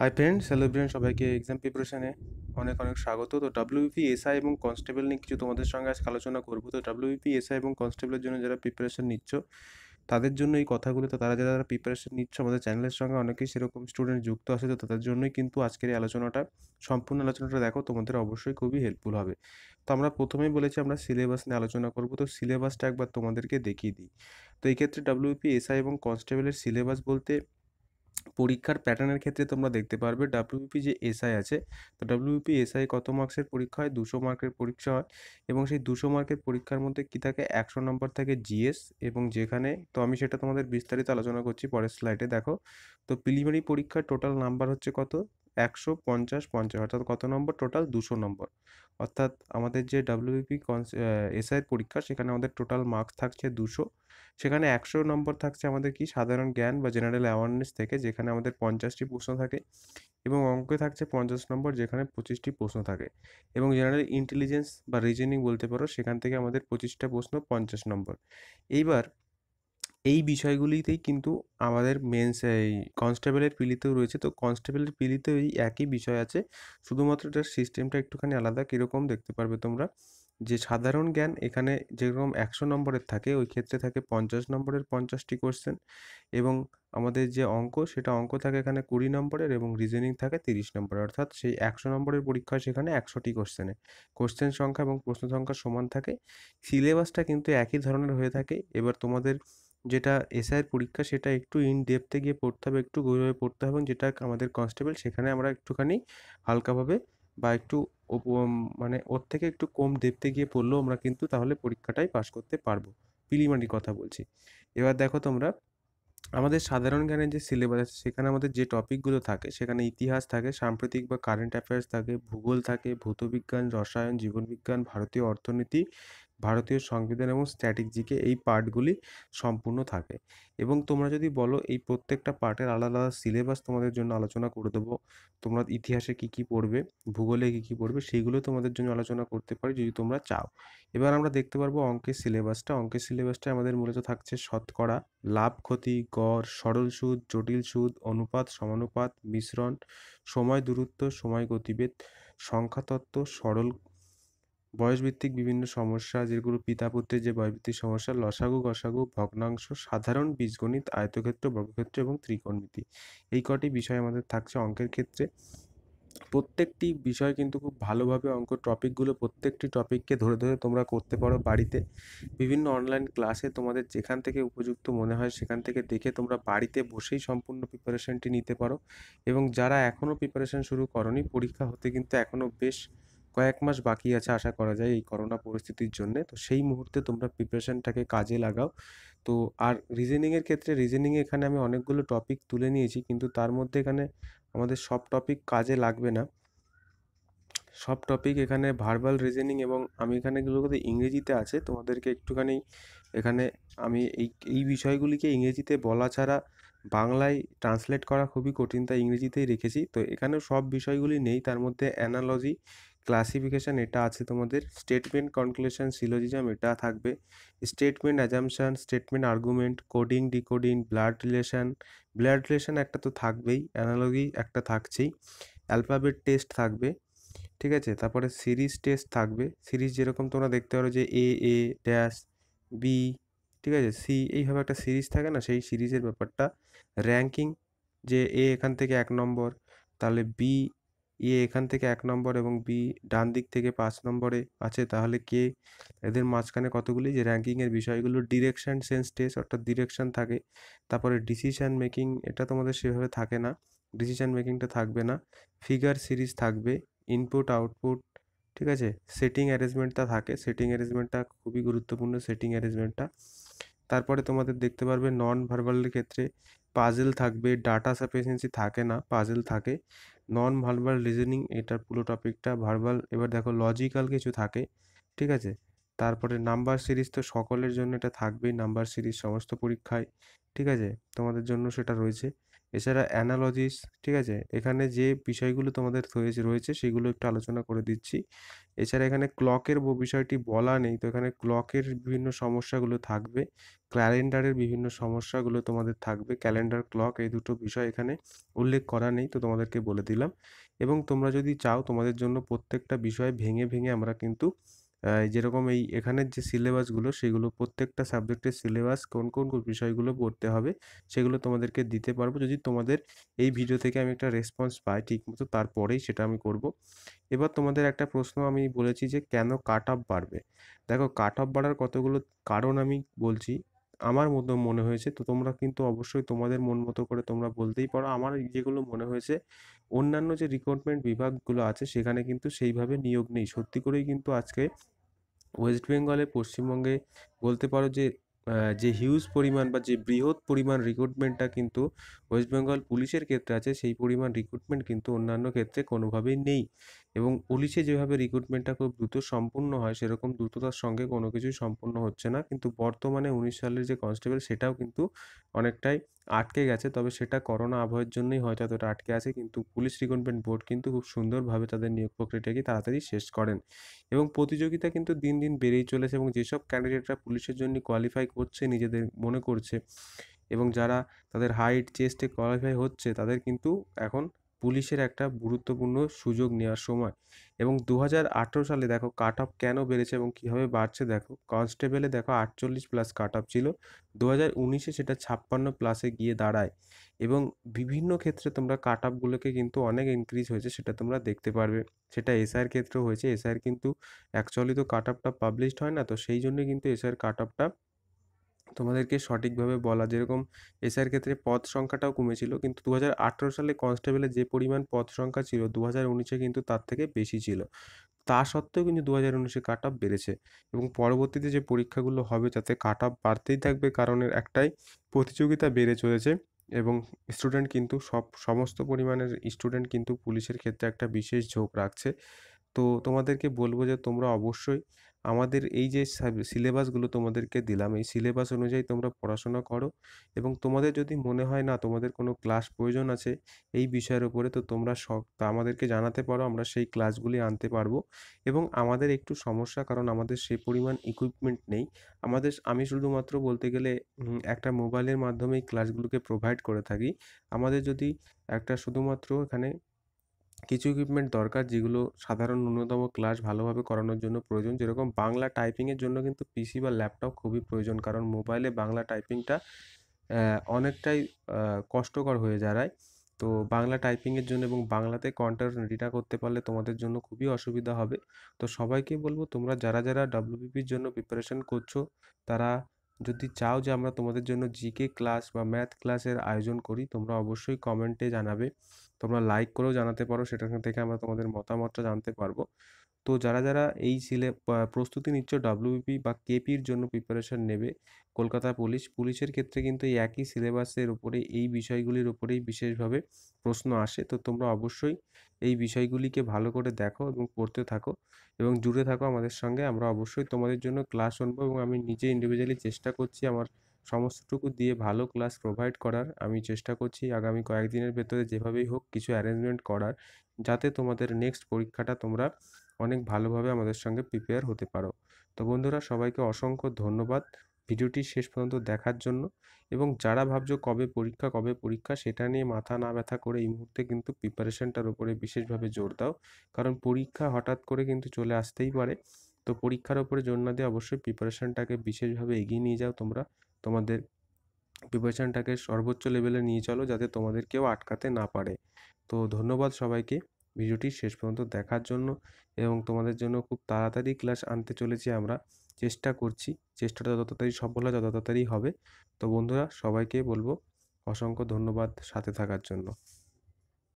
Hi friend সেলিব্রেন সবাইকে exam প্রিপারেশানে অনেক অনেক স্বাগত তো ডাব্লিউপি এসআই এবং কনস্টেবল নিয়ে কিছু তোমাদের সঙ্গে আজকে আলোচনা করবো তো ডাব্লিউপি এসআই এবং কনস্টেবলের জন্য যারা প্রিপারেশান নিচ্ছ তাদের জন্য এই কথাগুলো তো তারা যারা প্রিপারেশন নিচ্ছ আমাদের চ্যানেলের সঙ্গে অনেকেই সেরকম স্টুডেন্ট যুক্ত আছে তো তাদের জন্যই কিন্তু আজকের এই আলোচনাটা সম্পূর্ণ আলোচনাটা দেখো তোমাদের অবশ্যই খুবই হেল্পফুল হবে তো আমরা প্রথমেই বলেছি আমরা সিলেবাস নিয়ে আলোচনা করব তো সিলেবাসটা একবার তোমাদেরকে দেখিয়ে দিই তো এই ক্ষেত্রে ডাব্লিউপি এসআই এবং কনস্টেবলের সিলেবাস বলতে পরীক্ষার প্যাটার্নের ক্ষেত্রে তোমরা দেখতে পারবে ডাব্লিউপি e যে এসআই আছে তো ডাব্লিউপি এসআই e কত মার্কসের পরীক্ষা হয় দুশো মার্কের পরীক্ষা হয় এবং সেই দুশো মার্কের পরীক্ষার মধ্যে কী থাকে একশো নম্বর থাকে জিএস এবং যেখানে তো আমি সেটা তোমাদের বিস্তারিত আলোচনা করছি পরের স্লাইডে দেখো তো প্রিলিমিনারি পরীক্ষার টোটাল নাম্বার হচ্ছে কত একশো পঞ্চাশ পঞ্চাশ অর্থাৎ কত নম্বর টোটাল দুশো নম্বর অর্থাৎ আমাদের যে ডাব্লিউপি এসআই পরীক্ষা সেখানে আমাদের টোটাল মার্কস থাকছে দুশো সেখানে একশো নম্বর থাকছে আমাদের কি সাধারণ জ্ঞান বা জেনারেল অ্যাওয়ারনেস থেকে যেখানে আমাদের পঞ্চাশটি প্রশ্ন থাকে এবং অঙ্কে থাকছে পঞ্চাশ নম্বর যেখানে পঁচিশটি প্রশ্ন থাকে এবং জেনারেল ইন্টেলিজেন্স বা রিজনিং বলতে পারো সেখান থেকে আমাদের পঁচিশটা প্রশ্ন পঞ্চাশ নম্বর এইবার এই বিষয়গুলিতেই কিন্তু আমাদের মেন্স এই কনস্টেবলের পিলিতেও রয়েছে তো কনস্টেবলের পিলিতে ওই একই বিষয় আছে শুধুমাত্র এটার সিস্টেমটা একটুখানি আলাদা কীরকম দেখতে পারবে তোমরা যে সাধারণ জ্ঞান এখানে যেরকম একশো নম্বরের থাকে ওই ক্ষেত্রে থাকে পঞ্চাশ নম্বরের পঞ্চাশটি কোশ্চেন এবং আমাদের যে অঙ্ক সেটা অঙ্ক থাকে এখানে কুড়ি নম্বরের এবং রিজনিং থাকে তিরিশ নম্বরের অর্থাৎ সেই একশো নম্বরের পরীক্ষা সেখানে একশোটি কোশ্চেনে কোশ্চেন সংখ্যা এবং প্রশ্ন সংখ্যা সমান থাকে সিলেবাসটা কিন্তু একই ধরনের হয়ে থাকে এবার তোমাদের যেটা এসআইয়ের পরীক্ষা সেটা একটু ইন ডেপথে গিয়ে পড়তে হবে একটু গভীরভাবে পড়তে হবে এবং যেটা আমাদের কনস্টেবল সেখানে আমরা একটুখানি হালকাভাবে বা একটু মানে ওর থেকে একটু কম ডেপথে গিয়ে পড়লেও আমরা কিন্তু তাহলে পরীক্ষাটাই পাশ করতে পারবো প্রিলিমারি কথা বলছি এবার দেখো তোমরা আমাদের সাধারণ জ্ঞানের যে সিলেবাস আছে সেখানে আমাদের যে টপিকগুলো থাকে সেখানে ইতিহাস থাকে সাম্প্রতিক বা কারেন্ট অ্যাফেয়ার্স থাকে ভূগোল থাকে ভৌতবিজ্ঞান রসায়ন জীবনবিজ্ঞান ভারতীয় অর্থনীতি ভারতীয় সংবিধান এবং স্ট্র্যাটেজিকে এই পার্টগুলি সম্পূর্ণ থাকে এবং তোমরা যদি বলো এই প্রত্যেকটা পার্টের আলাদা আলাদা সিলেবাস তোমাদের জন্য আলোচনা করে দেবো তোমরা ইতিহাসে কি কি পড়বে ভূগোলে কি কি পড়বে সেইগুলো তোমাদের জন্য আলোচনা করতে পারি যদি তোমরা চাও এবার আমরা দেখতে পারবো অঙ্কের সিলেবাসটা অঙ্কের সিলেবাসটা আমাদের মূলত থাকছে শতকরা লাভ ক্ষতি গড় সরল সুদ জটিল সুদ অনুপাত সমানুপাত মিশ্রণ সময় দূরত্ব সময় গতিবেদ সংখ্যাতত্ত্ব সরল বয়সভিত্তিক বিভিন্ন সমস্যা যেগুলো পিতা পুত্রের যে বয়সভিত্তিক সমস্যা লসাগু গসাগু ভগ্নাংশ সাধারণ বীজগণিত আয়তক্ষেত্র বর্গক্ষেত্র এবং ত্রিকোণমিতি এই কটি বিষয় আমাদের থাকছে অঙ্কের ক্ষেত্রে প্রত্যেকটি বিষয় কিন্তু খুব ভালোভাবে অঙ্ক টপিকগুলো প্রত্যেকটি টপিককে ধরে ধরে তোমরা করতে পারো বাড়িতে বিভিন্ন অনলাইন ক্লাসে তোমাদের যেখান থেকে উপযুক্ত মনে হয় সেখান থেকে দেখে তোমরা বাড়িতে বসেই সম্পূর্ণ প্রিপারেশনটি নিতে পারো এবং যারা এখনও প্রিপারেশন শুরু করনি পরীক্ষা হতে কিন্তু এখনও বেশ কয়েক মাস বাকি আছে আশা করা যায় এই করোনা পরিস্থিতির জন্য তো সেই মুহূর্তে তোমরা প্রিপারেশানটাকে কাজে লাগাও তো আর রিজেনিংয়ের ক্ষেত্রে রিজেনিং এখানে আমি অনেকগুলো টপিক তুলে নিয়েছি কিন্তু তার মধ্যে এখানে আমাদের সব টপিক কাজে লাগবে না সব টপিক এখানে ভার্বাল রিজেনিং এবং আমি এখানে এগুলোতে ইংরেজিতে আছে তোমাদেরকে একটুখানি এখানে আমি এই এই বিষয়গুলিকে ইংরেজিতে বলা ছাড়া বাংলায় ট্রান্সলেট করা খুবই কঠিন তাই ইংরেজিতেই রেখেছি তো এখানে সব বিষয়গুলি নেই তার মধ্যে অ্যানালজি ক্লাসিফিকেশান এটা আছে তোমাদের স্টেটমেন্ট কনক্লুশন সিলোজিজম এটা থাকবে statement assumption statement argument coding decoding blood relation blood relation একটা তো থাকবেই অ্যানালজি একটা থাকছেই অ্যালফাবেট টেস্ট থাকবে ঠিক আছে তারপরে সিরিজ টেস্ট থাকবে সিরিজ যেরকম তোমরা দেখতে পারো যে এ এ ড্যাশ বি ঠিক আছে সি এইভাবে একটা সিরিজ থাকে না সেই সিরিজের ব্যাপারটা র্যাঙ্কিং যে এ এখান থেকে এক নম্বর তাহলে বি এ এখান থেকে এক নম্বর এবং বি ডান দিক থেকে পাঁচ নম্বরে আছে তাহলে কে এদের মাঝখানে কতগুলি যে র্যাঙ্কিংয়ের বিষয়গুলো ডিরেকশান সেন্স টেস্ট অর্থাৎ ডিরেকশান থাকে তারপরে ডিসিশান মেকিং এটা তোমাদের সেভাবে থাকে না ডিসিশান মেকিংটা থাকবে না ফিগার সিরিজ থাকবে ইনপুট আউটপুট ঠিক আছে সেটিং অ্যারেঞ্জমেন্টটা থাকে সেটিং অ্যারেঞ্জমেন্টটা খুবই গুরুত্বপূর্ণ সেটিং অ্যারেঞ্জমেন্টটা তারপরে তোমাদের দেখতে পারবে নন ভার্বালের ক্ষেত্রে পাজেল থাকবে ডাটা সাফিসিয়েন্সি থাকে না পাজেল থাকে নন ভার্বাল রিজনিং এটার পুরো টপিকটা ভার্বাল এবার দেখো লজিক্যাল কিছু থাকে ঠিক আছে তারপরে নাম্বার সিরিজ তো সকলের জন্য এটা থাকবেই নাম্বার সিরিজ সমস্ত পরীক্ষায় ঠিক আছে তোমাদের জন্য সেটা রয়েছে এছাড়া অ্যানালজিস ঠিক আছে এখানে যে বিষয়গুলো তোমাদের রয়েছে সেগুলো একটু আলোচনা করে দিচ্ছি এছাড়া এখানে ক্লকের বিষয়টি বলা নেই তো এখানে ক্লকের বিভিন্ন সমস্যাগুলো থাকবে ক্যালেন্ডারের বিভিন্ন সমস্যাগুলো তোমাদের থাকবে ক্যালেন্ডার ক্লক এই দুটো বিষয় এখানে উল্লেখ করা নেই তো তোমাদেরকে বলে দিলাম এবং তোমরা যদি চাও তোমাদের জন্য প্রত্যেকটা বিষয় ভেঙে ভেঙে আমরা কিন্তু যেরকম এই এখানের যে সিলেবাসগুলো সেগুলো প্রত্যেকটা সাবজেক্টের সিলেবাস কোন কোন বিষয়গুলো পড়তে হবে সেগুলো তোমাদেরকে দিতে পারবো যদি তোমাদের এই ভিডিও থেকে আমি একটা রেসপন্স পাই ঠিকমতো তারপরেই সেটা আমি করব। এবার তোমাদের একটা প্রশ্ন আমি বলেছি যে কেন কাট অফ বাড়বে দেখো কাট অফ বাড়ার কতগুলো কারণ আমি বলছি আমার মতো মনে হয়েছে তো তোমরা কিন্তু অবশ্যই তোমাদের মন মতো করে তোমরা বলতেই পারো আমার যেগুলো মনে হয়েছে অন্যান্য যে রিক্রুটমেন্ট বিভাগগুলো আছে সেখানে কিন্তু সেইভাবে নিয়োগ নেই সত্যি করেই কিন্তু আজকে ওয়েস্ট বেঙ্গলে পশ্চিমবঙ্গে বলতে পারো যে যে হিউজ পরিমাণ বা যে বৃহৎ পরিমাণ রিক্রুটমেন্টটা কিন্তু ওয়েস্ট বেঙ্গল পুলিশের ক্ষেত্রে আছে সেই পরিমাণ রিক্রুটমেন্ট কিন্তু অন্যান্য ক্ষেত্রে কোনোভাবেই নেই এবং পুলিশে যেভাবে রিক্রুটমেন্টটা খুব দ্রুত সম্পূর্ণ হয় সেরকম দ্রুততার সঙ্গে কোনো কিছুই সম্পূর্ণ হচ্ছে না কিন্তু বর্তমানে উনিশ সালের যে কনস্টেবল সেটাও কিন্তু অনেকটাই আটকে গেছে তবে সেটা করোনা আবহাওয়ার জন্যই হয়তো এতটা আটকে আছে কিন্তু পুলিশ রিক্রুটমেন্ট বোর্ড কিন্তু খুব সুন্দরভাবে তাদের নিয়োগ প্রক্রিয়াটাকে তাড়াতাড়ি শেষ করেন এবং প্রতিযোগিতা কিন্তু দিন দিন বেড়েই চলেছে এবং যেসব ক্যান্ডিডেটরা পুলিশের জন্য কোয়ালিফাই করছে নিজেদের মনে করছে এবং যারা তাদের হাইট চেস্টে কোয়ালিফাই হচ্ছে তাদের কিন্তু এখন পুলিশের একটা গুরুত্বপূর্ণ সুযোগ নেওয়ার সময় এবং দু সালে দেখো কাট অফ কেন বেড়েছে এবং কীভাবে বাড়ছে দেখো কনস্টেবলে দেখো আটচল্লিশ প্লাস কাট অফ ছিল দু হাজার উনিশে সেটা ছাপ্পান্ন প্লাসে গিয়ে দাঁড়ায় এবং বিভিন্ন ক্ষেত্রে তোমরা কাট অফগুলোকে কিন্তু অনেক ইনক্রিজ হয়েছে সেটা তোমরা দেখতে পারবে সেটা এসআইয়ের ক্ষেত্রেও হয়েছে এসআইয়ের কিন্তু অ্যাকচুয়ালি তো কাট অফটা পাবলিশড হয় না তো সেই জন্য কিন্তু এসআইয়ের কাট অফটা তোমাদেরকে সঠিকভাবে বলা যেরকম এসআর ক্ষেত্রে পদ সংখ্যাটাও কমেছিল কিন্তু দু সালে কনস্টেবলের যে পরিমাণ পদ সংখ্যা ছিল দু হাজার কিন্তু তার থেকে বেশি ছিল তা সত্ত্বেও কিন্তু দু হাজার উনিশে কাট অফ বেড়েছে এবং পরবর্তীতে যে পরীক্ষাগুলো হবে তাতে কাট অফ বাড়তেই থাকবে কারণের একটাই প্রতিযোগিতা বেড়ে চলেছে এবং স্টুডেন্ট কিন্তু সব সমস্ত পরিমাণের স্টুডেন্ট কিন্তু পুলিশের ক্ষেত্রে একটা বিশেষ ঝোঁক রাখছে তো তোমাদেরকে বলবো যে তোমরা অবশ্যই আমাদের এই যে সিলেবাসগুলো তোমাদেরকে দিলাম এই সিলেবাস অনুযায়ী তোমরা পড়াশোনা করো এবং তোমাদের যদি মনে হয় না তোমাদের কোনো ক্লাস প্রয়োজন আছে এই বিষয়ের উপরে তো তোমরা সব আমাদেরকে জানাতে পারো আমরা সেই ক্লাসগুলি আনতে পারবো এবং আমাদের একটু সমস্যা কারণ আমাদের সেই পরিমাণ ইকুইপমেন্ট নেই আমাদের আমি শুধুমাত্র বলতে গেলে একটা মোবাইলের মাধ্যমেই ক্লাসগুলোকে প্রোভাইড করে থাকি আমাদের যদি একটা শুধুমাত্র এখানে কিছু ইকুইপমেন্ট দরকার যেগুলো সাধারণ ন্যূনতম ক্লাস ভালোভাবে করানোর জন্য প্রয়োজন যেরকম বাংলা টাইপিংয়ের জন্য কিন্তু পিসি বা ল্যাপটপ খুবই প্রয়োজন কারণ মোবাইলে বাংলা টাইপিংটা অনেকটাই কষ্টকর হয়ে দাঁড়ায় তো বাংলা টাইপিংয়ের জন্য এবং বাংলাতে কন্টেন্ট রিটা করতে পারলে তোমাদের জন্য খুবই অসুবিধা হবে তো সবাইকে বলবো তোমরা যারা যারা ডাব্লিউপিপির জন্য প্রিপারেশন করছো তারা যদি চাও যে আমরা তোমাদের জন্য জিকে ক্লাস বা ম্যাথ ক্লাসের আয়োজন করি তোমরা অবশ্যই কমেন্টে জানাবে তোমরা লাইক করেও জানাতে পারো সেটা থেকে আমরা তোমাদের মতামতটা জানতে পারবো তো যারা যারা এই সিলে প্রস্তুতি নিচ্ছ ডাব্লিউপি বা কেপির জন্য প্রিপারেশন নেবে কলকাতা পুলিশ পুলিশের ক্ষেত্রে কিন্তু এই একই সিলেবাসের উপরে এই বিষয়গুলির উপরেই বিশেষভাবে প্রশ্ন আসে তো তোমরা অবশ্যই এই বিষয়গুলিকে ভালো করে দেখো এবং পড়তে থাকো এবং জুড়ে থাকো আমাদের সঙ্গে আমরা অবশ্যই তোমাদের জন্য ক্লাস আনবো এবং আমি নিজে ইন্ডিভিজুয়ালি চেষ্টা করছি আমার সমস্তটুকু দিয়ে ভালো ক্লাস প্রোভাইড করার আমি চেষ্টা করছি আগামী কয়েকদিনের ভেতরে যেভাবেই হোক কিছু অ্যারেঞ্জমেন্ট করার যাতে তোমাদের নেক্সট পরীক্ষাটা তোমরা অনেক ভালোভাবে আমাদের সঙ্গে প্রিপেয়ার হতে পারো তো বন্ধুরা সবাইকে অসংখ্য ধন্যবাদ ভিডিওটি শেষ পর্যন্ত দেখার জন্য এবং যারা ভাবছ কবে পরীক্ষা কবে পরীক্ষা সেটা নিয়ে মাথা না ব্যথা করে এই মুহূর্তে কিন্তু প্রিপারেশানটার উপরে বিশেষভাবে জোর দাও কারণ পরীক্ষা হঠাৎ করে কিন্তু চলে আসতেই পারে তো পরীক্ষার ওপরে জোর না দিয়ে অবশ্যই প্রিপারেশনটাকে বিশেষভাবে এগিয়ে নিয়ে যাও তোমরা তোমাদের প্রিপারেশানটাকে সর্বোচ্চ লেভেলে নিয়ে চলো যাতে তোমাদের কেউ আটকাতে না পারে তো ধন্যবাদ সবাইকে ভিডিওটি শেষ পর্যন্ত দেখার জন্য এবং তোমাদের জন্য খুব তাড়াতাড়ি ক্লাস আনতে চলেছি আমরা চেষ্টা করছি চেষ্টাটা যত তাড়াতাড়ি সফল হয় যত তাড়াতাড়ি হবে তো বন্ধুরা সবাইকে বলবো অসংখ্য ধন্যবাদ সাথে থাকার জন্য